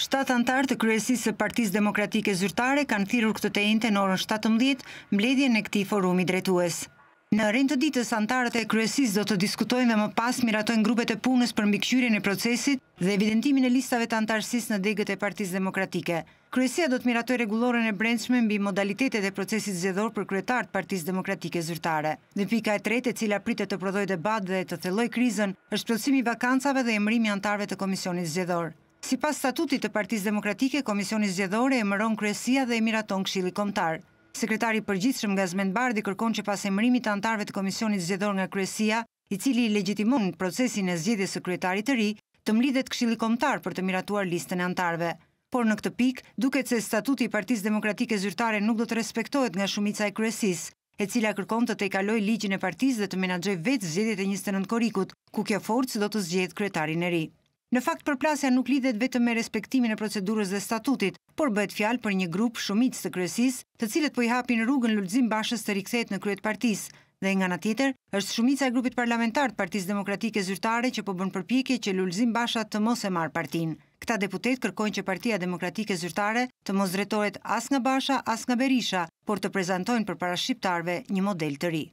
Shtatë antarë të kryesisë së partiz demokratike zyrtare kanë thirur këtë të ente në orën 17 mbledhje në këti forumi dretues. Në rinë të ditës, antarët e kryesis do të diskutojnë dhe më pas miratojnë grupet e punës për mbikqyrien e procesit dhe evidentimin e listave të antarësis në degët e partiz demokratike. Kryesia do të miratojnë regulorën e brendshme mbi modalitetet e procesit zjedhor për kryetartë partiz demokratike zyrtare. Dhe pika e trete, cila pritë të prodhoj debat dhe të theloj krizën, është plësimi vakancave dhe emrimi antarëve të komisionit zjedhorë. Si pas statutit të partiz demokratike, Komisioni Zgjedhore e mëron kresia dhe e miraton këshili komtar. Sekretari përgjithshëm Gazmend Bardi kërkon që pas emërimit të antarëve të Komisionit Zgjedhor nga Kryesia, i cili i legjitimon procesin e zgjedhjes së kryetarit të ri, të mlidhet Këshilli Kombëtar për të miratuar listën e antarëve. Por në këtë pikë, duket se statuti i Partisë Demokratike Zyrtare nuk do të respektohet nga shumica e kryesis, e cila kërkon të tejkaloj ligjin e partisë dhe të menaxhojë vetë zgjedhjet e 29 korrikut, ku kjo forcë do të zgjedh kryetarin e ri. Në fakt përplasja nuk lidhet vetëm me respektimin e procedurës dhe statutit, por bëhet fjal për një grup shumic të kryesisë, të cilët po i hapin rrugën Lulzim Bashës të rikthehet në kryet partisë, dhe nga ana tjetër është shumica e grupit parlamentar të Partisë Demokratike Zyrtare që po bën përpjekje që Lulzim Basha të mos e marr partin. Këta deputet kërkojnë që Partia Demokratike Zyrtare të mos drejtohet as nga Basha, as nga Berisha, por të prezantojnë për para një model të ri.